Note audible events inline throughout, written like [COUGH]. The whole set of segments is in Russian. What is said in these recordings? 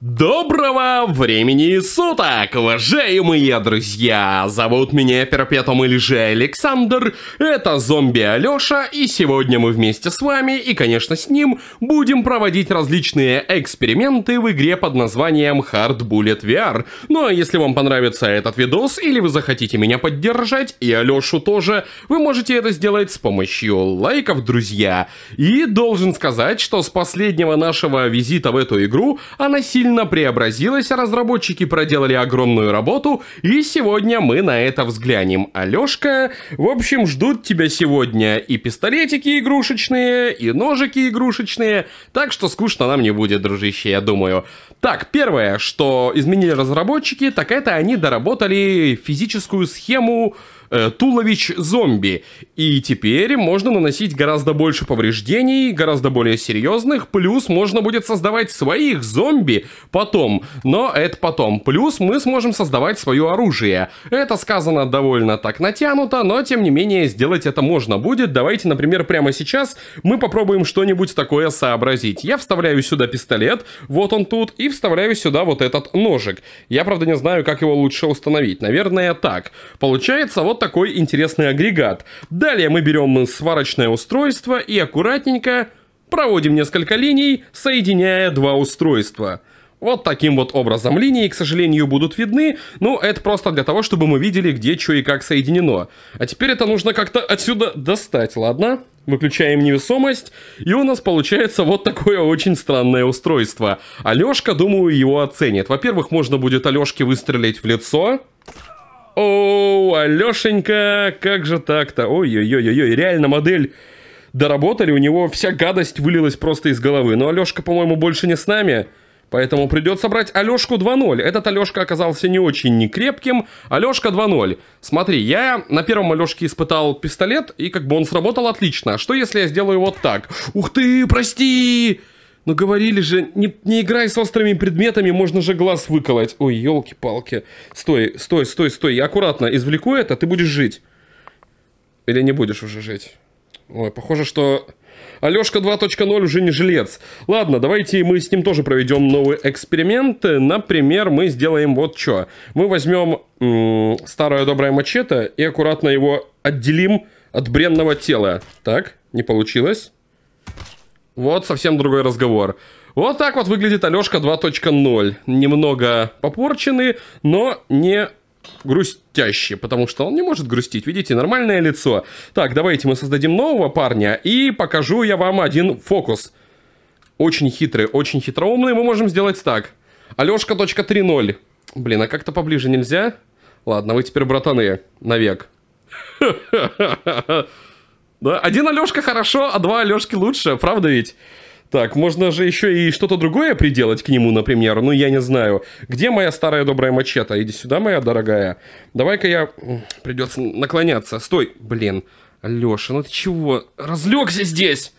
Доброго времени суток, уважаемые друзья! Зовут меня Перпетум или же Александр, это зомби Алёша, и сегодня мы вместе с вами, и конечно с ним, будем проводить различные эксперименты в игре под названием Hard Bullet VR. Ну а если вам понравится этот видос, или вы захотите меня поддержать, и Алёшу тоже, вы можете это сделать с помощью лайков, друзья. И должен сказать, что с последнего нашего визита в эту игру, она сильно сильно преобразилась, а разработчики проделали огромную работу, и сегодня мы на это взглянем. Алёшка, в общем, ждут тебя сегодня и пистолетики игрушечные, и ножики игрушечные, так что скучно нам не будет, дружище, я думаю. Так, первое, что изменили разработчики, так это они доработали физическую схему э, Тулович зомби. И теперь можно наносить гораздо больше повреждений, гораздо более серьезных, плюс можно будет создавать своих зомби, потом. Но это потом. Плюс мы сможем создавать свое оружие. Это сказано довольно так натянуто, но тем не менее сделать это можно будет. Давайте, например, прямо сейчас мы попробуем что-нибудь такое сообразить. Я вставляю сюда пистолет, вот он тут, и вставляю сюда вот этот ножик. Я, правда, не знаю, как его лучше установить. Наверное, так. Получается вот такой интересный агрегат. Далее мы берем сварочное устройство и аккуратненько проводим несколько линий, соединяя два устройства. Вот таким вот образом линии, к сожалению, будут видны, но ну, это просто для того, чтобы мы видели, где что и как соединено. А теперь это нужно как-то отсюда достать, ладно? Выключаем невесомость, и у нас получается вот такое очень странное устройство. Алёшка, думаю, его оценит. Во-первых, можно будет Алёшке выстрелить в лицо. Оу, Алёшенька, как же так-то? Ой-ой-ой-ой, реально модель доработали, у него вся гадость вылилась просто из головы. Но Алёшка, по-моему, больше не с нами. Поэтому придется брать Алешку 2.0. Этот Алешка оказался не очень некрепким. Алешка 2.0. Смотри, я на первом Алешке испытал пистолет, и как бы он сработал отлично. А что, если я сделаю вот так? Ух ты, прости! Но говорили же, не, не играй с острыми предметами, можно же глаз выколоть. Ой, елки-палки. Стой, стой, стой, стой. Я аккуратно извлеку это, ты будешь жить. Или не будешь уже жить. Ой, похоже, что Алешка 2.0 уже не жилец. Ладно, давайте мы с ним тоже проведем новый эксперимент. Например, мы сделаем вот что. Мы возьмем старое доброе мачете и аккуратно его отделим от бренного тела. Так, не получилось. Вот совсем другой разговор. Вот так вот выглядит Алешка 2.0. Немного попорченный, но не грустяще, потому что он не может грустить. Видите, нормальное лицо. Так, давайте мы создадим нового парня и покажу я вам один фокус. Очень хитрый, очень хитроумный. Мы можем сделать так. Алешка.30. Блин, а как-то поближе нельзя? Ладно, вы теперь братаны навек. [LAUGHS] Да, один Алешка хорошо, а два Алешки лучше, правда ведь? Так, можно же еще и что-то другое приделать к нему, например. Ну, я не знаю. Где моя старая добрая мачета? Иди сюда, моя дорогая. Давай-ка я... Придется наклоняться. Стой. Блин. Леша, ну ты чего? Разлегся здесь!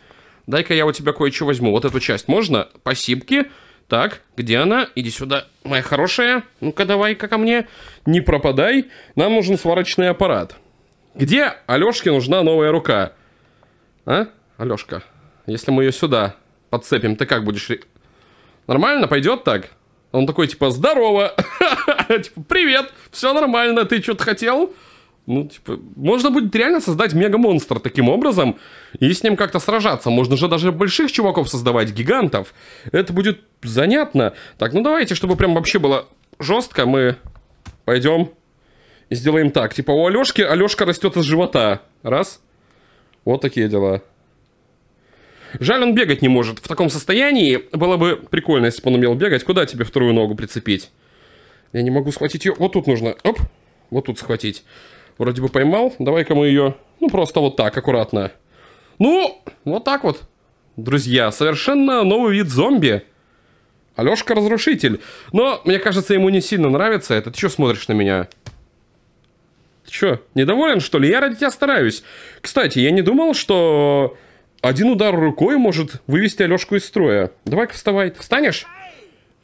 Дай-ка я у тебя кое-что возьму. Вот эту часть можно? Спасибки. Так, где она? Иди сюда, моя хорошая. Ну-ка, давай-ка ко мне. Не пропадай. Нам нужен сварочный аппарат. Где Алешке нужна новая рука? А, Алешка? Если мы ее сюда подцепим, ты как будешь... Нормально пойдет так? Он такой, типа, здорово, [LAUGHS] типа, привет, все нормально, ты что-то хотел? Ну, типа, можно будет реально создать мега-монстр таким образом и с ним как-то сражаться. Можно же даже больших чуваков создавать, гигантов. Это будет занятно. Так, ну давайте, чтобы прям вообще было жестко, мы пойдем и сделаем так. Типа, у Алешки, Алешка растет из живота. Раз. Вот такие дела. Жаль, он бегать не может. В таком состоянии было бы прикольно, если бы он умел бегать. Куда тебе вторую ногу прицепить? Я не могу схватить ее. Вот тут нужно. Оп. Вот тут схватить. Вроде бы поймал. Давай-ка мы ее... Ну, просто вот так, аккуратно. Ну, вот так вот. Друзья, совершенно новый вид зомби. Алешка разрушитель. Но, мне кажется, ему не сильно нравится это. Ты что смотришь на меня? Ты что, недоволен, что ли? Я ради тебя стараюсь. Кстати, я не думал, что один удар рукой может вывести Алешку из строя. Давай-ка вставай. Встанешь?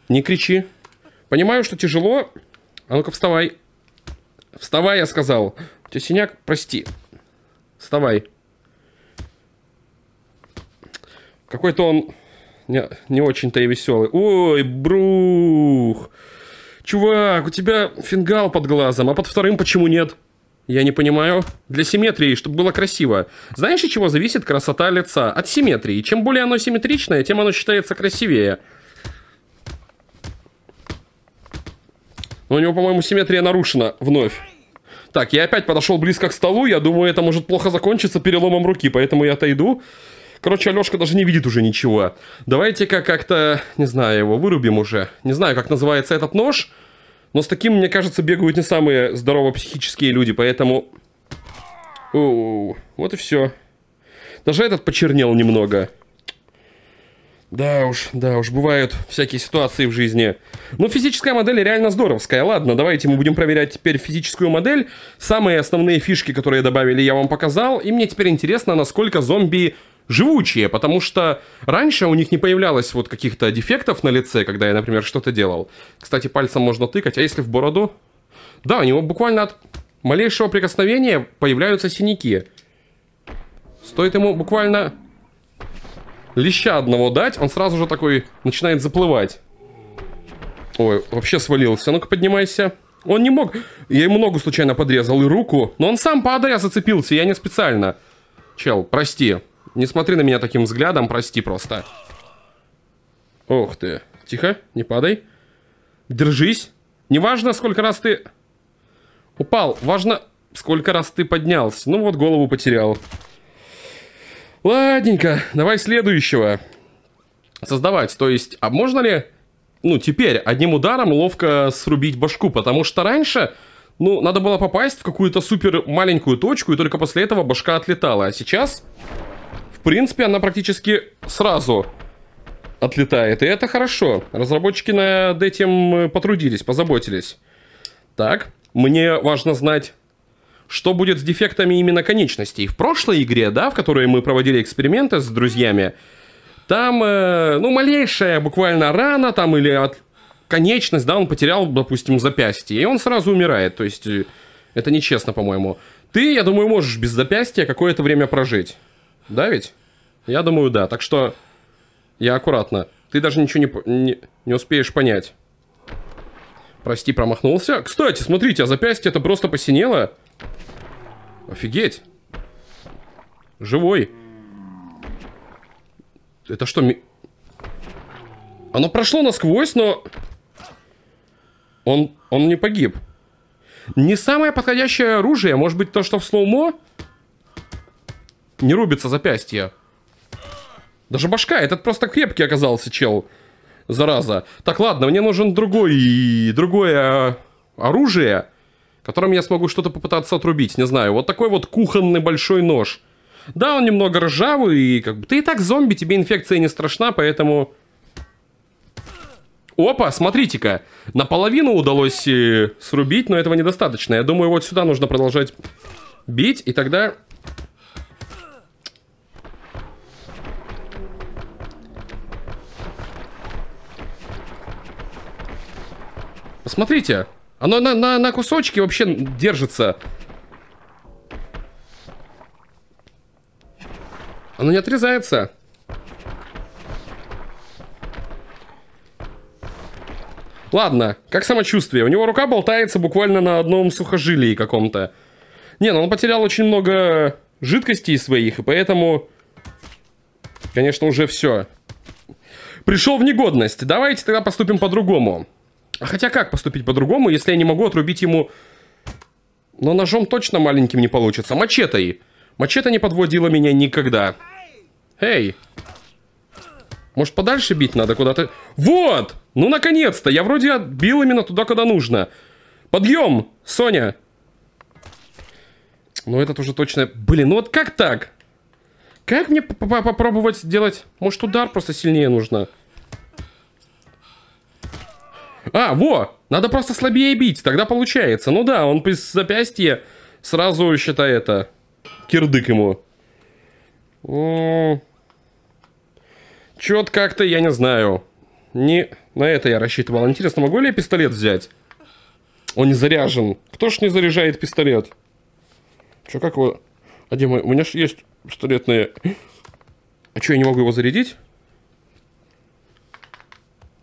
Не кричи. Понимаю, что тяжело. А ну-ка вставай. Вставай, я сказал. Тетя Синяк, прости. Вставай. Какой-то он не, не очень-то и веселый. Ой, брух. Чувак, у тебя фингал под глазом, а под вторым почему нет? Я не понимаю. Для симметрии, чтобы было красиво. Знаешь, от чего зависит красота лица? От симметрии. Чем более оно симметричное, тем оно считается красивее. Но у него, по-моему, симметрия нарушена вновь. Так, я опять подошел близко к столу. Я думаю, это может плохо закончиться переломом руки, поэтому я отойду. Короче, Алешка даже не видит уже ничего. Давайте-ка как-то, не знаю, его вырубим уже. Не знаю, как называется этот нож. Нож. Но с таким, мне кажется, бегают не самые здорово психические люди, поэтому... Оу, вот и все. Даже этот почернел немного. Да уж, да уж, бывают всякие ситуации в жизни. Но ну, физическая модель реально здоровская. Ладно, давайте мы будем проверять теперь физическую модель. Самые основные фишки, которые добавили, я вам показал. И мне теперь интересно, насколько зомби живучие, потому что раньше у них не появлялось вот каких-то дефектов на лице, когда я, например, что-то делал. Кстати, пальцем можно тыкать, а если в бороду? Да, у него буквально от малейшего прикосновения появляются синяки. Стоит ему буквально леща одного дать, он сразу же такой начинает заплывать. Ой, вообще свалился. Ну-ка, поднимайся. Он не мог... Я ему ногу случайно подрезал и руку. Но он сам падая зацепился, я не специально. Чел, прости. Не смотри на меня таким взглядом, прости просто. Ох ты. Тихо, не падай. Держись. Неважно, сколько раз ты... Упал. Важно, сколько раз ты поднялся. Ну вот, голову потерял. Ладненько, давай следующего создавать. То есть, а можно ли, ну, теперь одним ударом ловко срубить башку? Потому что раньше, ну, надо было попасть в какую-то супер маленькую точку, и только после этого башка отлетала. А сейчас, в принципе, она практически сразу отлетает. И это хорошо. Разработчики над этим э, потрудились, позаботились. Так, мне важно знать что будет с дефектами именно конечностей. В прошлой игре, да, в которой мы проводили эксперименты с друзьями, там, э, ну, малейшая буквально рана там или от конечность, да, он потерял, допустим, запястье, и он сразу умирает. То есть э, это нечестно, по-моему. Ты, я думаю, можешь без запястья какое-то время прожить. Да ведь? Я думаю, да. Так что я аккуратно. Ты даже ничего не, не, не успеешь понять. Прости, промахнулся. Кстати, смотрите, а запястье это просто посинело. Офигеть! Живой! Это что, ми... Оно прошло насквозь, но... Он, он не погиб. Не самое подходящее оружие. Может быть, то, что в слоумо? Не рубится запястье. Даже башка. Этот просто крепкий оказался, чел. Зараза. Так, ладно, мне нужен другой... Другое оружие которым я смогу что-то попытаться отрубить, не знаю, вот такой вот кухонный большой нож. Да, он немного ржавый, и как бы ты и так зомби, тебе инфекция не страшна, поэтому... Опа, смотрите-ка, наполовину удалось э, срубить, но этого недостаточно. Я думаю, вот сюда нужно продолжать бить, и тогда... Посмотрите, оно на, на, на кусочки вообще держится. Оно не отрезается. Ладно, как самочувствие? У него рука болтается буквально на одном сухожилии каком-то. Не, ну он потерял очень много жидкостей своих, и поэтому, конечно, уже все. Пришел в негодность. Давайте тогда поступим по-другому. А хотя как поступить по-другому, если я не могу отрубить ему... Но ножом точно маленьким не получится. Мачетой. мачета не подводила меня никогда. Эй. Может, подальше бить надо куда-то? Вот! Ну, наконец-то! Я вроде отбил именно туда, куда нужно. Подъем, Соня! Ну, этот уже точно... Блин, ну вот как так? Как мне попробовать сделать... Может, удар просто сильнее нужно? А, во! Надо просто слабее бить, тогда получается. Ну да, он без запястья сразу, считай это, кирдык ему. Чет как-то, я не знаю. Не на это я рассчитывал. Интересно, могу ли я пистолет взять? Он не заряжен. Кто ж не заряжает пистолет? Чё, как его... А где мой... У меня же есть пистолетные... А чё, я не могу его зарядить?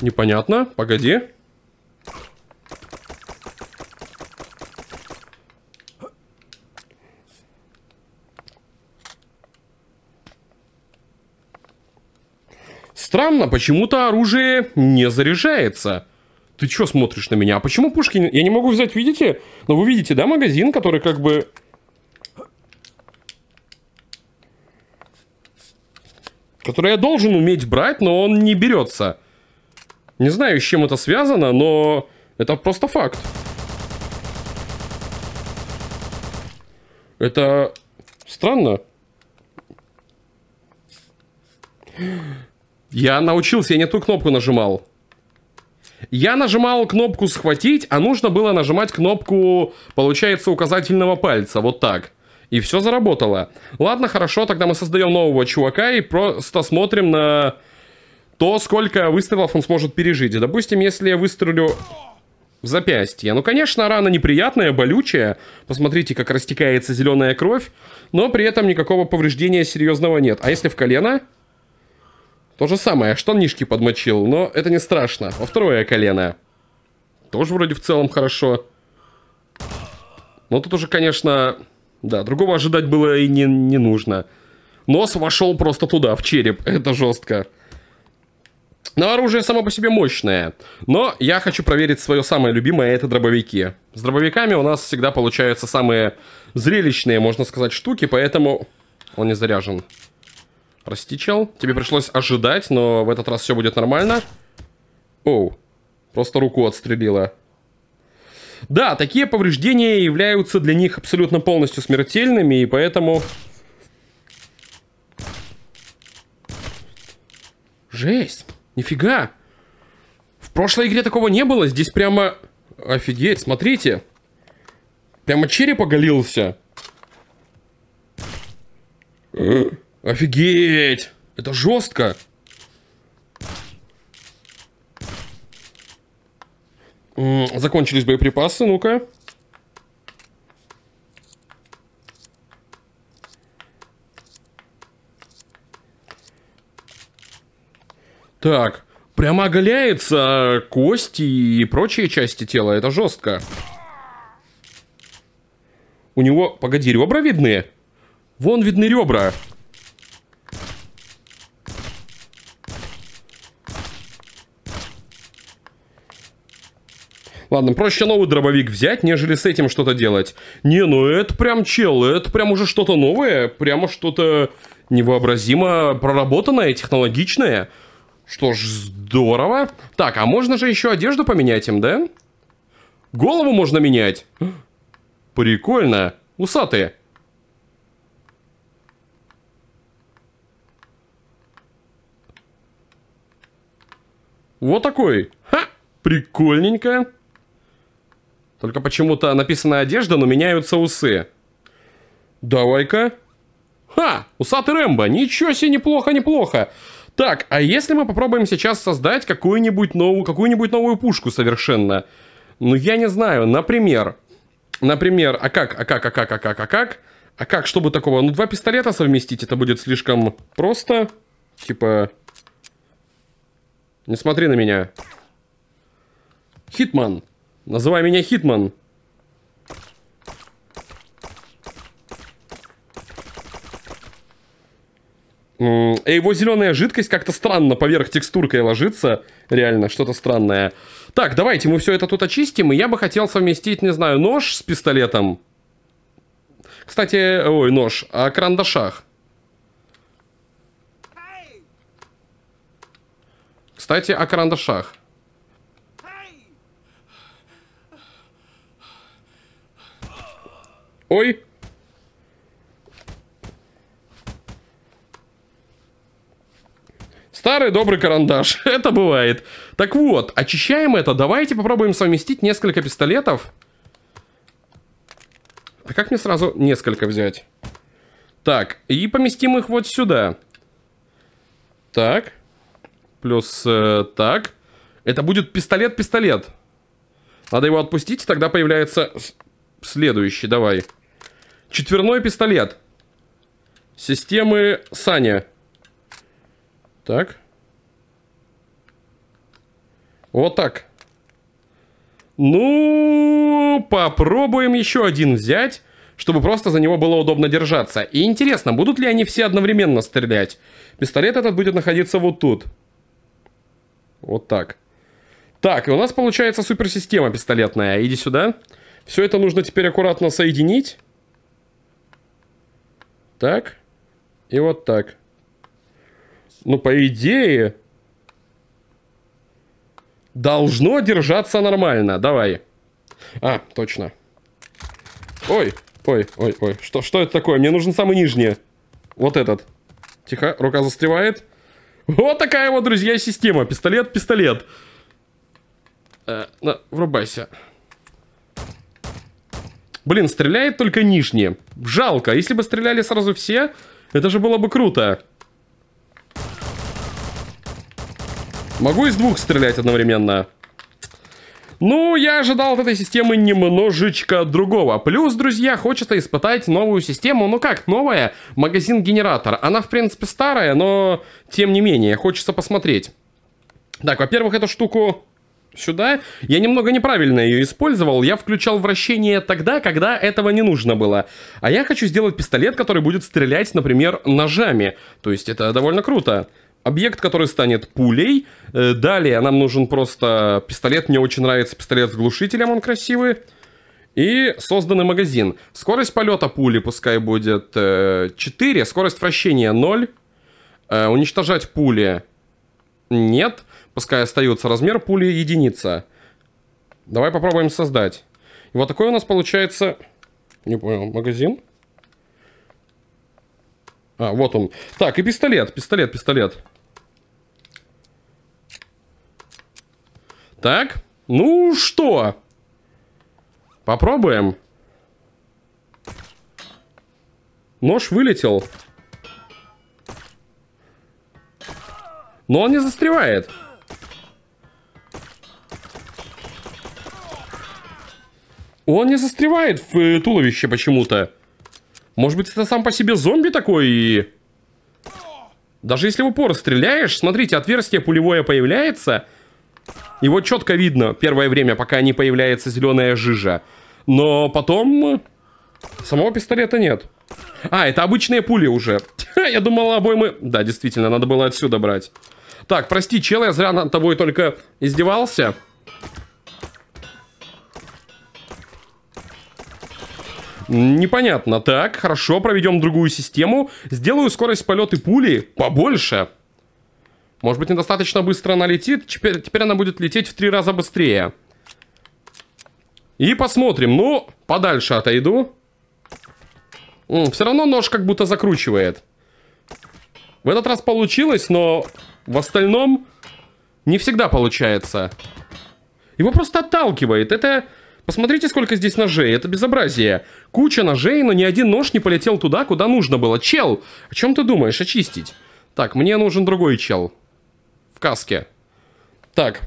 Непонятно. Погоди. Странно, почему-то оружие не заряжается. Ты что смотришь на меня? А почему пушки... Я не могу взять, видите? Но ну, вы видите, да, магазин, который как бы... Который я должен уметь брать, но он не берется. Не знаю, с чем это связано, но это просто факт. Это странно. Я научился, я не ту кнопку нажимал. Я нажимал кнопку «Схватить», а нужно было нажимать кнопку, получается, указательного пальца, вот так. И все заработало. Ладно, хорошо, тогда мы создаем нового чувака и просто смотрим на то, сколько выстрелов он сможет пережить. Допустим, если я выстрелю в запястье. Ну, конечно, рана неприятная, болючая. Посмотрите, как растекается зеленая кровь. Но при этом никакого повреждения серьезного нет. А если в колено... То же самое, штанишки подмочил, но это не страшно. Во второе колено. Тоже вроде в целом хорошо. Но тут уже, конечно, да, другого ожидать было и не, не нужно. Нос вошел просто туда, в череп. [LAUGHS] Это жестко. Но оружие само по себе мощное. Но я хочу проверить свое самое любимое, это дробовики. С дробовиками у нас всегда получаются самые зрелищные, можно сказать, штуки, поэтому он не заряжен. Прости, чел. Тебе пришлось ожидать, но в этот раз все будет нормально. Оу. Просто руку отстрелила. Да, такие повреждения являются для них абсолютно полностью смертельными, и поэтому... Жесть. Нифига. В прошлой игре такого не было. Здесь прямо... Офигеть, смотрите. Прямо череп оголился. Офигеть! Это жестко! Закончились боеприпасы, ну-ка. Так, прямо оголяется а, кости и прочие части тела, это жестко. У него, погоди, ребра видны? Вон видны ребра. Ладно, проще новый дробовик взять, нежели с этим что-то делать. Не, ну это прям чел, это прям уже что-то новое, прямо что-то невообразимо проработанное, технологичное. Что ж, здорово. Так, а можно же еще одежду поменять им, да? Голову можно менять. Прикольно. Усатые. Вот такой. Ха! Прикольненько. Только почему-то написана одежда, но меняются усы. Давай-ка. Ха! Усатый Рэмбо! Ничего себе, неплохо, неплохо! Так, а если мы попробуем сейчас создать какую-нибудь новую, какую-нибудь новую пушку совершенно? Ну, я не знаю, например... Например, а как, а как, а как, а как, а как? А как, чтобы такого? Ну, два пистолета совместить, это будет слишком просто. Типа... Не смотри на меня. Хитман. Называй меня Хитман. И э, его зеленая жидкость как-то странно поверх текстуркой ложится. Реально, что-то странное. Так, давайте мы все это тут очистим. И я бы хотел совместить, не знаю, нож с пистолетом. Кстати, ой, нож, о а карандашах. Кстати, о карандашах. Ой. Старый добрый карандаш. [LAUGHS] это бывает. Так вот, очищаем это. Давайте попробуем совместить несколько пистолетов. А как мне сразу несколько взять? Так, и поместим их вот сюда. Так. Плюс э, так. Это будет пистолет-пистолет. Надо его отпустить, тогда появляется следующий. Давай. Давай. Четверной пистолет. Системы Саня. Так. Вот так. Ну, попробуем еще один взять, чтобы просто за него было удобно держаться. И интересно, будут ли они все одновременно стрелять? Пистолет этот будет находиться вот тут. Вот так. Так, и у нас получается суперсистема пистолетная. Иди сюда. Все это нужно теперь аккуратно соединить так и вот так. Ну, по идее, должно держаться нормально. Давай. А, точно. Ой, ой, ой, ой. Что, что это такое? Мне нужен самый нижний. Вот этот. Тихо, рука застревает. Вот такая вот, друзья, система. Пистолет, пистолет. Э, на, врубайся. Блин, стреляет только нижние. Жалко. Если бы стреляли сразу все, это же было бы круто. Могу из двух стрелять одновременно. Ну, я ожидал от этой системы немножечко другого. Плюс, друзья, хочется испытать новую систему. Ну как, новая? Магазин-генератор. Она, в принципе, старая, но тем не менее, хочется посмотреть. Так, во-первых, эту штуку сюда. Я немного неправильно ее использовал. Я включал вращение тогда, когда этого не нужно было. А я хочу сделать пистолет, который будет стрелять, например, ножами. То есть это довольно круто. Объект, который станет пулей. Э, далее нам нужен просто пистолет. Мне очень нравится пистолет с глушителем, он красивый. И созданный магазин. Скорость полета пули пускай будет э, 4, скорость вращения 0. Э, уничтожать пули нет. Пускай остается размер пули единица. Давай попробуем создать. И вот такой у нас получается... Не понял, магазин? А, вот он. Так, и пистолет, пистолет, пистолет. Так, ну что? Попробуем. Нож вылетел. Но он не застревает. Он не застревает в э, туловище почему-то. Может быть, это сам по себе зомби такой и... Даже если в упор стреляешь, смотрите, отверстие пулевое появляется. Его четко видно первое время, пока не появляется зеленая жижа. Но потом э, самого пистолета нет. А, это обычные пули уже. [LAUGHS] Я думал, обои мы... Да, действительно, надо было отсюда брать. Так, прости, чел, я зря над тобой только издевался. Непонятно. Так, хорошо, проведем другую систему. Сделаю скорость полета пули побольше. Может быть, недостаточно быстро она летит. Теперь, теперь она будет лететь в три раза быстрее. И посмотрим. Ну, подальше отойду. Все равно нож как будто закручивает. В этот раз получилось, но в остальном не всегда получается. Его просто отталкивает. Это Посмотрите, сколько здесь ножей, это безобразие. Куча ножей, но ни один нож не полетел туда, куда нужно было. Чел, о чем ты думаешь, очистить? Так, мне нужен другой чел. В каске. Так,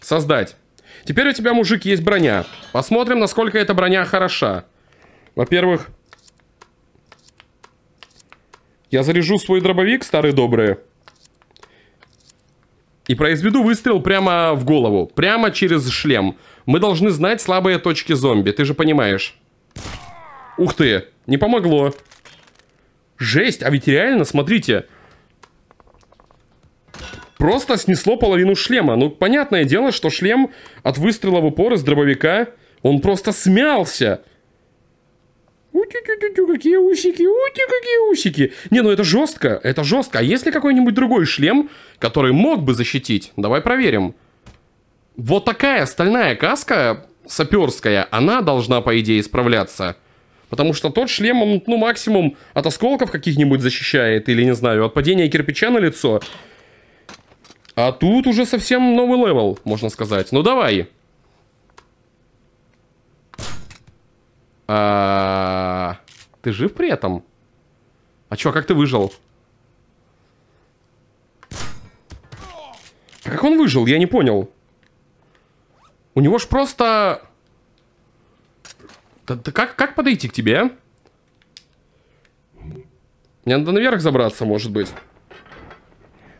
создать. Теперь у тебя, мужик, есть броня. Посмотрим, насколько эта броня хороша. Во-первых, я заряжу свой дробовик, старые добрые. И произведу выстрел прямо в голову. Прямо через шлем. Мы должны знать слабые точки зомби, ты же понимаешь. Ух ты, не помогло. Жесть, а ведь реально, смотрите. Просто снесло половину шлема. Ну, понятное дело, что шлем от выстрела в упор из дробовика, он просто смялся. Ути-тю-тю-тю, какие усики, ути, какие усики. Не, ну это жестко, это жестко. А если какой-нибудь другой шлем, который мог бы защитить? Давай проверим. Вот такая стальная каска саперская, она должна, по идее, исправляться. Потому что тот шлем, он, ну, максимум от осколков каких-нибудь защищает, или, не знаю, от падения кирпича на лицо. А тут уже совсем новый левел, можно сказать. Ну, давай. А... Ты жив при этом? А чё, а как ты выжил? А как он выжил, я не понял. У него ж просто... Да, да как, как подойти к тебе, а? Мне надо наверх забраться, может быть.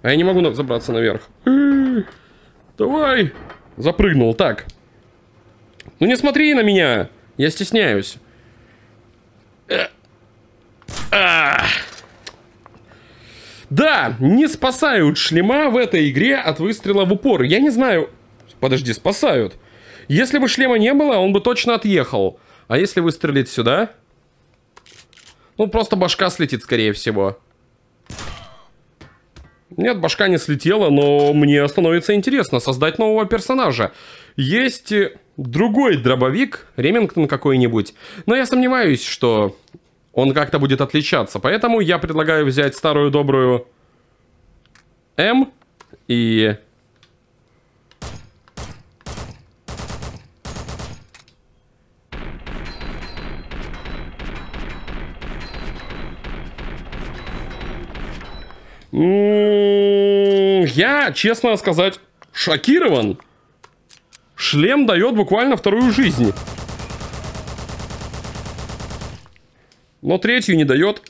А я не могу забраться наверх. [GASPS] Давай. Запрыгнул, так. Ну не смотри на меня. Я стесняюсь. А! Да, не спасают шлема в этой игре от выстрела в упор. Я не знаю... Подожди, спасают. Если бы шлема не было, он бы точно отъехал. А если выстрелить сюда? Ну, просто башка слетит, скорее всего. Нет, башка не слетела, но мне становится интересно создать нового персонажа. Есть э, другой дробовик, Ремингтон какой-нибудь. Но я сомневаюсь, что он как-то будет отличаться. Поэтому я предлагаю взять старую добрую М и Я, честно сказать, шокирован. Шлем дает буквально вторую жизнь. Но третью не дает.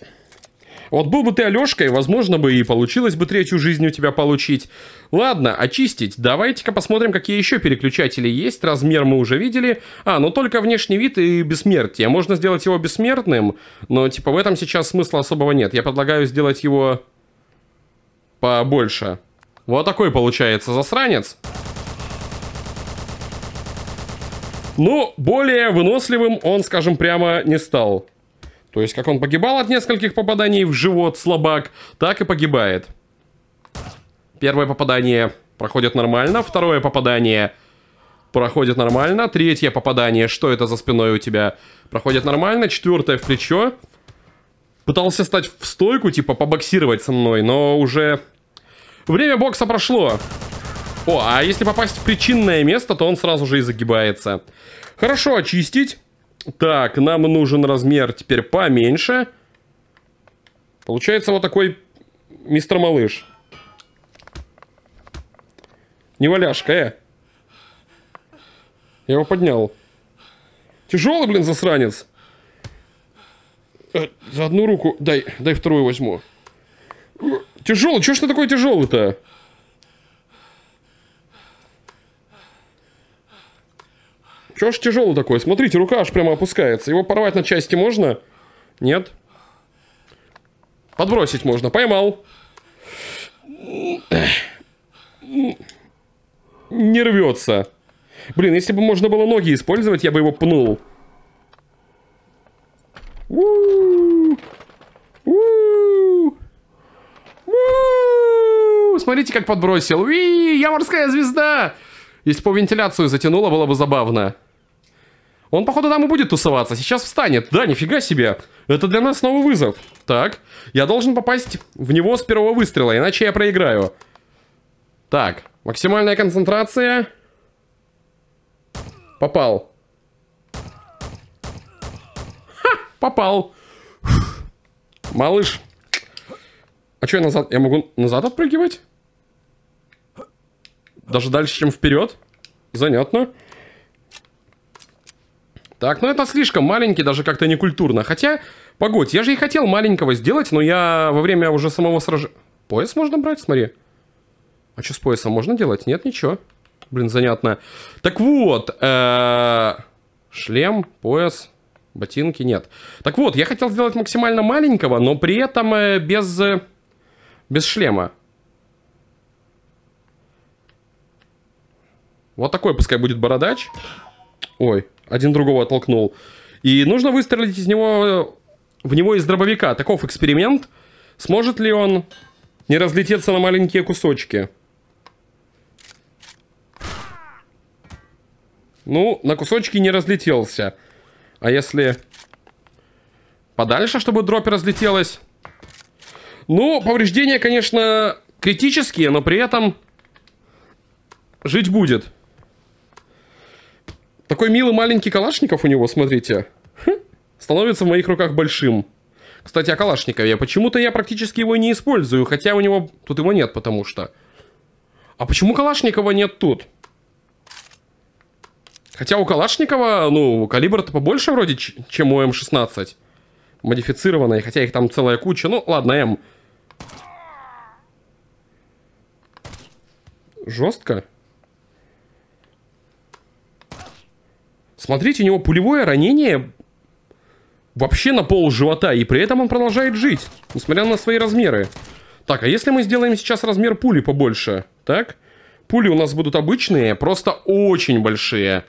Вот был бы ты Алешкой, возможно бы и получилось бы третью жизнь у тебя получить. Ладно, очистить. Давайте-ка посмотрим, какие еще переключатели есть. Размер мы уже видели. А, ну только внешний вид и бессмертие. Можно сделать его бессмертным, но типа в этом сейчас смысла особого нет. Я предлагаю сделать его побольше. Вот такой получается засранец. Ну, более выносливым он, скажем прямо, не стал. То есть, как он погибал от нескольких попаданий в живот, слабак, так и погибает. Первое попадание проходит нормально, второе попадание проходит нормально, третье попадание, что это за спиной у тебя, проходит нормально, четвертое в плечо. Пытался стать в стойку, типа, побоксировать со мной, но уже Время бокса прошло. О, а если попасть в причинное место, то он сразу же и загибается. Хорошо, очистить. Так, нам нужен размер теперь поменьше. Получается вот такой мистер Малыш. Не валяшка, э. Я его поднял. Тяжелый, блин, засранец. Э, за одну руку. Дай, дай вторую возьму. Тяжелый, что ж ты такой тяжелый-то? Чё ж тяжелый такой? Смотрите, рука аж прямо опускается. Его порвать на части можно? Нет? Подбросить можно. Поймал. Не рвется. Блин, если бы можно было ноги использовать, я бы его пнул. -у. У -у -у. смотрите, как подбросил. Уи, я морская звезда. Если по вентиляцию затянуло, было бы забавно. Он, походу, там и будет тусоваться. Сейчас встанет. Да, нифига себе. Это для нас новый вызов. Так, я должен попасть в него с первого выстрела, иначе я проиграю. Так, максимальная концентрация. Попал. Ха, попал. Малыш, а что я назад? Я могу назад отпрыгивать? Даже дальше, чем вперед? Занятно. Так, ну это слишком маленький, даже как-то некультурно. Хотя, погодь, я же и хотел маленького сделать, но я во время уже самого сражения... Пояс можно брать, смотри. А что с поясом можно делать? Нет, ничего. Блин, занятно. Так вот, э... шлем, пояс, ботинки нет. Так вот, я хотел сделать максимально маленького, но при этом э, без э, без шлема. Вот такой пускай будет бородач. Ой, один другого оттолкнул. И нужно выстрелить из него, в него из дробовика. Таков эксперимент. Сможет ли он не разлететься на маленькие кусочки? Ну, на кусочки не разлетелся. А если подальше, чтобы дробь разлетелась... Ну, повреждения, конечно, критические, но при этом жить будет. Такой милый маленький калашников у него, смотрите. Хм, становится в моих руках большим. Кстати, о Калашникове. Почему-то я практически его не использую, хотя у него... Тут его нет, потому что... А почему Калашникова нет тут? Хотя у Калашникова, ну, калибр-то побольше вроде, чем у М16. Модифицированные, хотя их там целая куча. Ну, ладно, М. жестко. Смотрите, у него пулевое ранение вообще на пол живота, и при этом он продолжает жить, несмотря на свои размеры. Так, а если мы сделаем сейчас размер пули побольше, так? Пули у нас будут обычные, просто очень большие.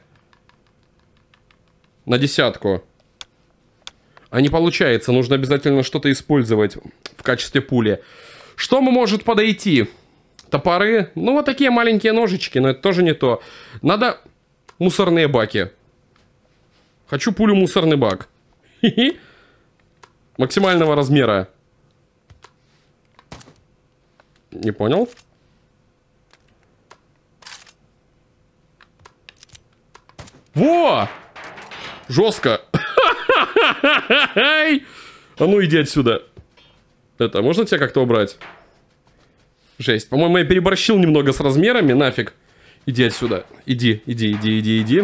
На десятку. А не получается, нужно обязательно что-то использовать в качестве пули. Что мы может подойти? топоры. Ну, вот такие маленькие ножички, но это тоже не то. Надо мусорные баки. Хочу пулю мусорный бак. Максимального размера. Не понял. Во! Жестко. [LAUGHS] А ну иди отсюда. Это, можно тебя как-то убрать? Жесть. По-моему, я переборщил немного с размерами, нафиг. Иди отсюда. Иди, иди, иди, иди, иди.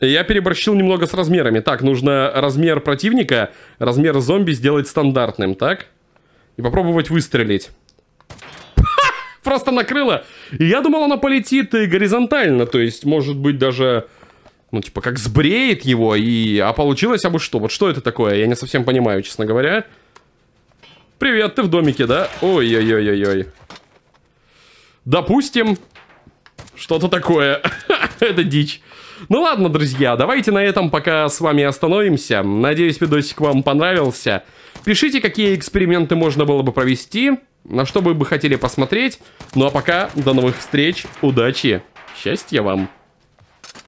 Я переборщил немного с размерами. Так, нужно размер противника, размер зомби сделать стандартным, так? И попробовать выстрелить. Просто накрыло. я думал, она полетит горизонтально. То есть, может быть, даже... Ну, типа, как сбреет его, и... А получилось, а бы что? Вот что это такое? Я не совсем понимаю, честно говоря. Привет, ты в домике, да? Ой-ой-ой-ой-ой. Допустим, что-то такое. [LAUGHS] Это дичь. Ну ладно, друзья, давайте на этом пока с вами остановимся. Надеюсь, видосик вам понравился. Пишите, какие эксперименты можно было бы провести, на что бы вы хотели посмотреть. Ну а пока, до новых встреч, удачи, счастья вам!